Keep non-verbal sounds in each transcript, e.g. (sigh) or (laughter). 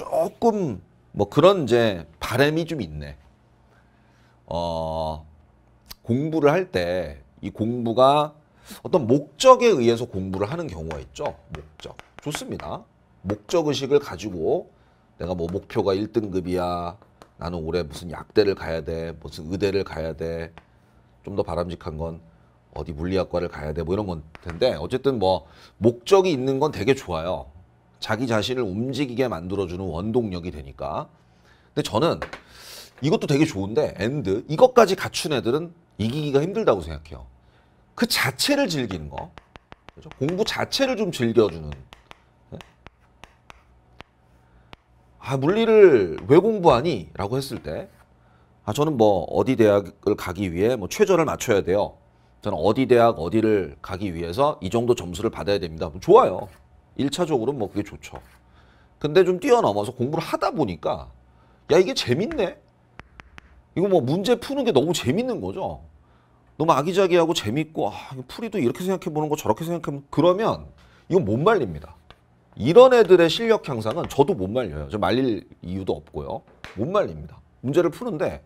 조금 뭐 그런 이제 바램이 좀 있네. 어, 공부를 할 때 이 공부가 어떤 목적에 의해서 공부를 하는 경우가 있죠. 목적. 좋습니다. 목적 의식을 가지고 내가 뭐 목표가 1등급이야. 나는 올해 무슨 약대를 가야 돼. 무슨 의대를 가야 돼. 좀 더 바람직한 건 어디 물리학과를 가야 돼. 뭐 이런 건 텐데 어쨌든 뭐 목적이 있는 건 되게 좋아요. 자기 자신을 움직이게 만들어주는 원동력이 되니까. 근데 저는 이것도 되게 좋은데 엔드 이것까지 갖춘 애들은 이기기가 힘들다고 생각해요. 그 자체를 즐기는 거. 그렇죠? 공부 자체를 좀 즐겨주는. 예? 아, 물리를 왜 공부하니? 라고 했을 때, 아, 저는 뭐, 어디 대학을 가기 위해 뭐, 최저를 맞춰야 돼요. 저는 어디 대학, 어디를 가기 위해서 이 정도 점수를 받아야 됩니다. 좋아요. 1차적으로 는뭐 그게 좋죠. 근데 좀 뛰어넘어서 공부를 하다 보니까 야 이게 재밌네. 이거 뭐 문제 푸는 게 너무 재밌는 거죠. 너무 아기자기하고 재밌고 아 풀이도 이렇게 생각해 보는 거 저렇게 생각하면 그러면 이건못 말립니다. 이런 애들의 실력 향상은 저도 못 말려요. 저 말릴 이유도 없고요. 못 말립니다. 문제를 푸는데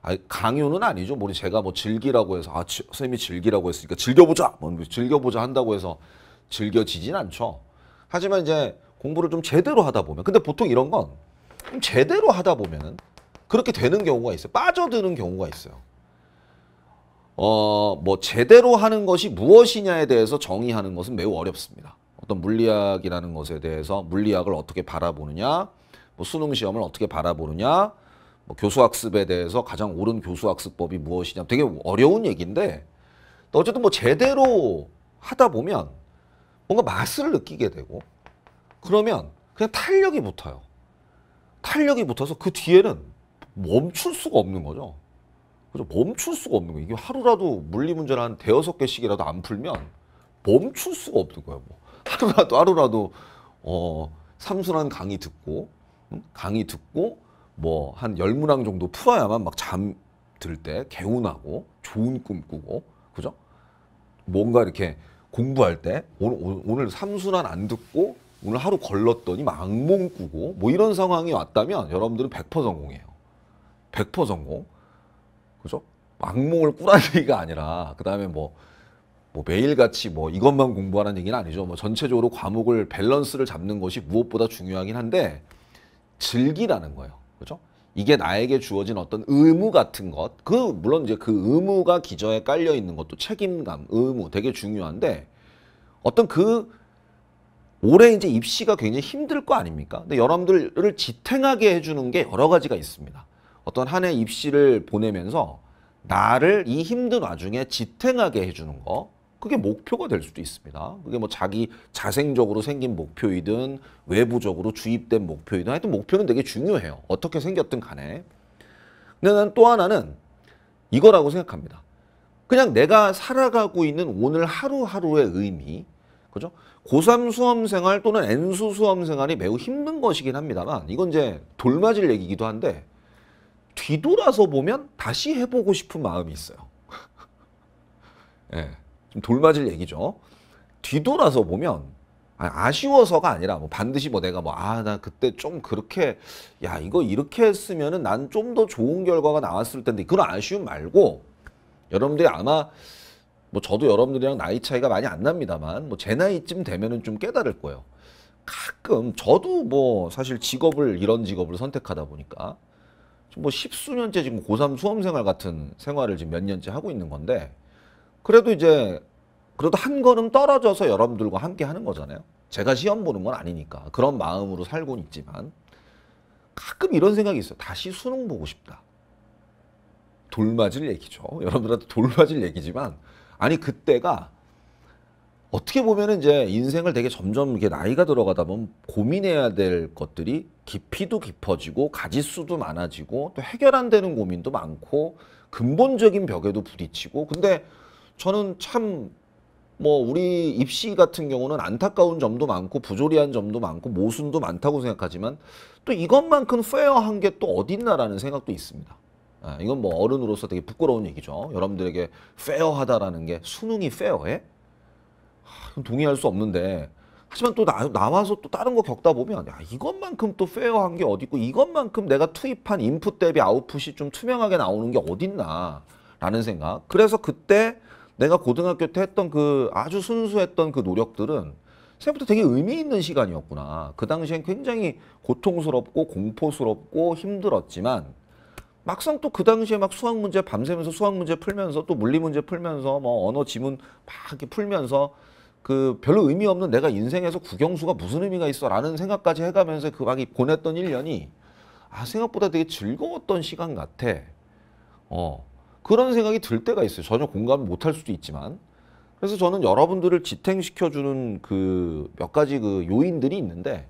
아니, 강요는 아니죠. 뭐 제가 뭐 즐기라고 해서 아 지, 선생님이 즐기라고 했으니까 즐겨보자. 뭐 즐겨보자 한다고 해서 즐겨지진 않죠. 하지만 이제 공부를 좀 제대로 하다 보면 근데 보통 이런 건 제대로 하다 보면은 그렇게 되는 경우가 있어요. 빠져드는 경우가 있어요. 어, 뭐 제대로 하는 것이 무엇이냐에 대해서 정의하는 것은 매우 어렵습니다. 어떤 물리학이라는 것에 대해서 물리학을 어떻게 바라보느냐, 뭐 수능 시험을 어떻게 바라보느냐, 뭐 교수 학습에 대해서 가장 옳은 교수 학습법이 무엇이냐 되게 어려운 얘기인데 어쨌든 뭐 제대로 하다 보면 뭔가 맛을 느끼게 되고 그러면 그냥 탄력이 붙어요. 탄력이 붙어서 그 뒤에는 멈출 수가 없는 거죠. 그죠? 멈출 수가 없는 거예요. 이게 하루라도 물리문제를 한 대여섯 개씩이라도 안 풀면 멈출 수가 없는 거예요. 뭐. (laughs) 하루라도 하루라도 어, 삼순환 강의 듣고 응? 강의 듣고 뭐 한 열문항 정도 풀어야만 막 잠들 때 개운하고 좋은 꿈 꾸고 그죠? 뭔가 이렇게 공부할 때 오늘, 오늘 3순환 안 듣고 오늘 하루 걸렀더니 막몽 꾸고 뭐 이런 상황이 왔다면 여러분들은 100% 성공이에요. 100% 성공. 그죠? 막몽을 꾸라는 (laughs) 얘기가 아니라 그다음에 뭐, 뭐 매일같이 뭐 이것만 공부하는 얘기는 아니죠. 뭐 전체적으로 과목을 밸런스를 잡는 것이 무엇보다 중요하긴 한데 즐기라는 거예요. 그죠? 이게 나에게 주어진 어떤 의무 같은 것, 그 물론 이제 그 의무가 기저에 깔려 있는 것도 책임감, 의무 되게 중요한데 어떤 그 올해 이제 입시가 굉장히 힘들 거 아닙니까? 근데 여러분들을 지탱하게 해주는 게 여러 가지가 있습니다. 어떤 한 해 입시를 보내면서 나를 이 힘든 와중에 지탱하게 해주는 거. 그게 목표가 될 수도 있습니다. 그게 뭐 자기 자생적으로 생긴 목표이든 외부적으로 주입된 목표이든 하여튼 목표는 되게 중요해요. 어떻게 생겼든 간에. 근데 난 또 하나는 이거라고 생각합니다. 그냥 내가 살아가고 있는 오늘 하루하루의 의미, 그죠? 고3 수험생활 또는 N수 수험생활이 매우 힘든 것이긴 합니다만, 이건 이제 돌맞을 얘기기도 한데, 뒤돌아서 보면 다시 해보고 싶은 마음이 있어요. (laughs) 예. 네. 좀 돌맞을 얘기죠. 뒤돌아서 보면 아쉬워서가 아니라 뭐 반드시 뭐 내가 뭐 아 나 그때 좀 그렇게 야 이거 이렇게 했으면은 난 좀 더 좋은 결과가 나왔을 텐데 그런 아쉬움 말고 여러분들이 아마 뭐 저도 여러분들이랑 나이 차이가 많이 안 납니다만 뭐 제 나이쯤 되면은 좀 깨달을 거예요. 가끔 저도 뭐 사실 직업을 이런 직업을 선택하다 보니까 뭐 십수년째 지금 고3 수험생활 같은 생활을 지금 몇 년째 하고 있는 건데 그래도 이제 그래도 한 걸음 떨어져서 여러분들과 함께 하는 거잖아요. 제가 시험 보는 건 아니니까 그런 마음으로 살고는 있지만 가끔 이런 생각이 있어요. 다시 수능 보고 싶다. 돌맞을 얘기죠. (laughs) 여러분들한테 돌맞을 얘기지만 아니 그때가 어떻게 보면 이제 인생을 되게 점점 이렇게 나이가 들어가다 보면 고민해야 될 것들이 깊이도 깊어지고 가지수도 많아지고 또 해결 안 되는 고민도 많고 근본적인 벽에도 부딪히고 근데 저는 참 뭐 우리 입시 같은 경우는 안타까운 점도 많고 부조리한 점도 많고 모순도 많다고 생각하지만 또 이것만큼 페어한 게 또 어딨나라는 생각도 있습니다. 아, 이건 뭐 어른으로서 되게 부끄러운 얘기죠. 여러분들에게 페어하다라는 게 수능이 페어해? 동의할 수 없는데 하지만 또 나, 나와서 또 다른 거 겪다 보면 야 이것만큼 또 페어한 게 어디 있고 이것만큼 내가 투입한 인풋 대비 아웃풋이 좀 투명하게 나오는 게 어딨나 라는 생각 그래서 그때 내가 고등학교 때 했던 그 아주 순수했던 그 노력들은 생각보다 되게 의미 있는 시간이었구나. 그 당시엔 굉장히 고통스럽고 공포스럽고 힘들었지만 막상 또 그 당시에 막 수학 문제 밤새면서 수학 문제 풀면서 또 물리 문제 풀면서 뭐 언어 지문 막 이렇게 풀면서 그 별로 의미 없는 내가 인생에서 국영수가 무슨 의미가 있어라는 생각까지 해가면서 그 막 보냈던 1년이 아 생각보다 되게 즐거웠던 시간 같아. 어. 그런 생각이 들 때가 있어요. 전혀 공감 못 할 수도 있지만. 그래서 저는 여러분들을 지탱시켜주는 그 몇 가지 그 요인들이 있는데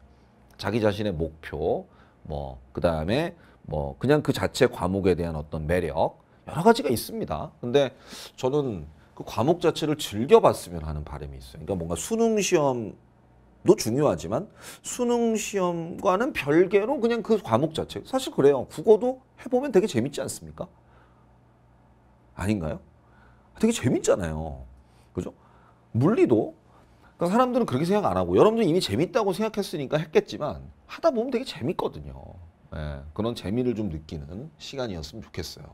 자기 자신의 목표, 뭐, 그 다음에 뭐, 그냥 그 자체 과목에 대한 어떤 매력, 여러 가지가 있습니다. 근데 저는 그 과목 자체를 즐겨봤으면 하는 바람이 있어요. 그러니까 뭔가 수능 시험도 중요하지만 수능 시험과는 별개로 그냥 그 과목 자체. 사실 그래요. 국어도 해보면 되게 재밌지 않습니까? 아닌가요? 되게 재밌잖아요. 그죠? 물리도 그러니까 사람들은 그렇게 생각 안 하고 여러분들 이미 재밌다고 생각했으니까 했겠지만 하다 보면 되게 재밌거든요. 예, 그런 재미를 좀 느끼는 시간이었으면 좋겠어요.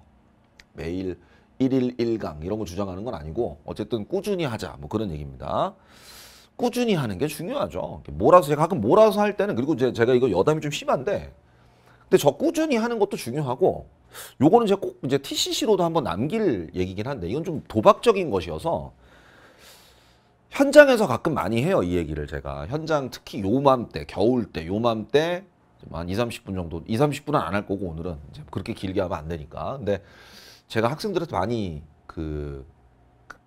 매일 1일 1강 이런 거 주장하는 건 아니고 어쨌든 꾸준히 하자 뭐 그런 얘기입니다. 꾸준히 하는 게 중요하죠. 몰아서 제가 가끔 몰아서 할 때는 그리고 제가 이거 여담이 좀 심한데 근데 저 꾸준히 하는 것도 중요하고 요거는 제가 꼭 이제 TCC로도 한번 남길 얘기긴 한데 이건 좀 도박적인 것이어서 현장에서 가끔 많이 해요 이 얘기를 제가 현장 특히 요맘때 겨울 때 요맘때 한 2, 30분 정도 2, 30분은 안 할 거고 오늘은 그렇게 길게 하면 안 되니까 근데 제가 학생들한테 많이 그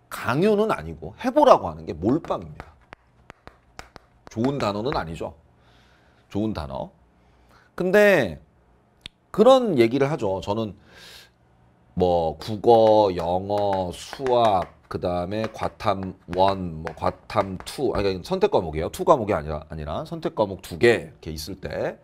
강요는 아니고 해보라고 하는 게 몰빵입니다 좋은 단어는 아니죠 좋은 단어 근데 그런 얘기를 하죠. 저는 뭐 국어, 영어, 수학, 그 다음에 과탐 1, 뭐 과탐 2, 아니 그러니까 선택 과목이에요. 2 과목이 아니라 아니라 선택 과목 두 개 이렇게 있을 때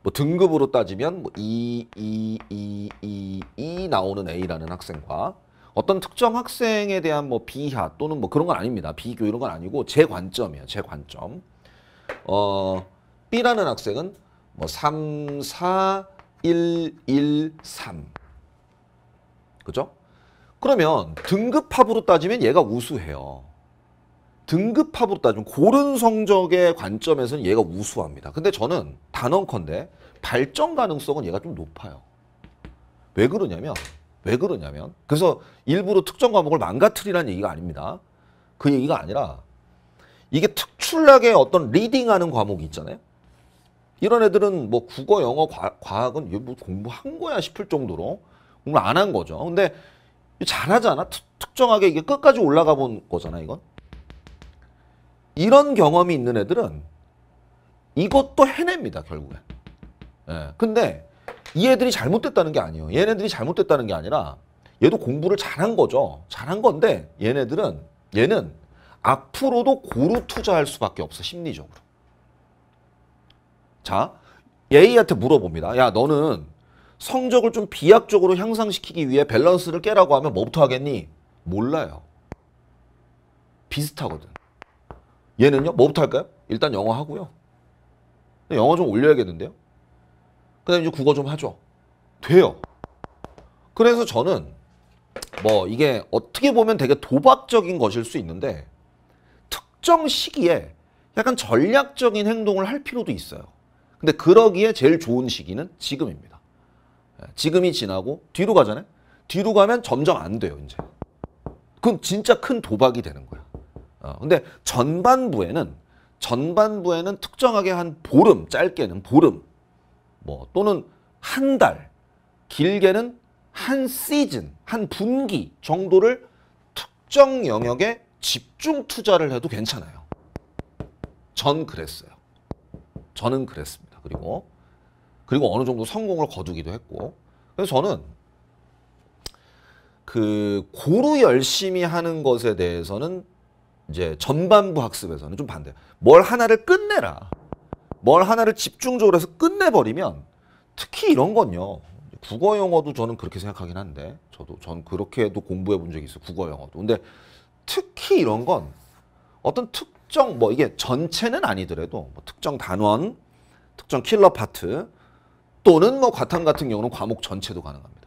뭐 등급으로 따지면 뭐 2, 2, 2, 2, 2 나오는 A라는 학생과 어떤 특정 학생에 대한 뭐 비하 또는 뭐 그런 건 아닙니다. 비교 이런 건 아니고 제 관점이에요. 제 관점. 어 B라는 학생은 뭐 3, 4, 113. 그죠? 그러면 등급합으로 따지면 얘가 우수해요. 등급합으로 따지면 고른 성적의 관점에서는 얘가 우수합니다. 근데 저는 단언컨대 발전 가능성은 얘가 좀 높아요. 왜 그러냐면 왜 그러냐면 그래서 일부러 특정 과목을 망가뜨리라는 얘기가 아닙니다. 그 얘기가 아니라 이게 특출나게 어떤 리딩하는 과목이 있잖아요. 이런 애들은 뭐 국어, 영어, 과, 과학은 뭐 공부한 거야 싶을 정도로 공부 를안한 거죠. 근데 잘하잖아. 특, 특정하게 이게 끝까지 올라가 본 거잖아, 이건. 이런 경험이 있는 애들은 이것도 해냅니다, 결국에 예. 근데 이 애들이 잘못됐다는 게 아니에요. 얘네들이 잘못됐다는 게 아니라 얘도 공부를 잘한 거죠. 잘한 건데 얘네들은 얘는 앞으로도 고루 투자할 수밖에 없어, 심리적으로. 자, 예이한테 물어봅니다. 야, 너는 성적을 좀 비약적으로 향상시키기 위해 밸런스를 깨라고 하면 뭐부터 하겠니? 몰라요. 비슷하거든. 얘는요? 뭐부터 할까요? 일단 영어 하고요. 영어 좀 올려야겠는데요? 그 다음에 이제 국어 좀 하죠. 돼요. 그래서 저는 뭐 이게 어떻게 보면 되게 도박적인 것일 수 있는데 특정 시기에 약간 전략적인 행동을 할 필요도 있어요. 근데 그러기에 제일 좋은 시기는 지금입니다. 예, 지금이 지나고 뒤로 가잖아요. 뒤로 가면 점점 안 돼요, 이제. 그럼 진짜 큰 도박이 되는 거야. 어, 근데 전반부에는 전반부에는 특정하게 한 보름, 짧게는 보름, 뭐 또는 한 달, 길게는 한 시즌, 한 분기 정도를 특정 영역에 집중 투자를 해도 괜찮아요. 전 그랬어요. 저는 그랬습니다. 그리고 그리고 어느 정도 성공을 거두기도 했고 그래서 저는 그 고루 열심히 하는 것에 대해서는 이제 전반부 학습에서는 좀 반대. 뭘 하나를 끝내라. 뭘 하나를 집중적으로 해서 끝내버리면 특히 이런 건요. 국어 영어도 저는 그렇게 생각하긴 한데 저도 전 그렇게도 공부해 본 적이 있어요. 국어 영어도. 근데 특히 이런 건 어떤 특정 뭐 이게 전체는 아니더라도 뭐 특정 단원 특정 킬러 파트 또는 뭐 과탐 같은 경우는 과목 전체도 가능합니다.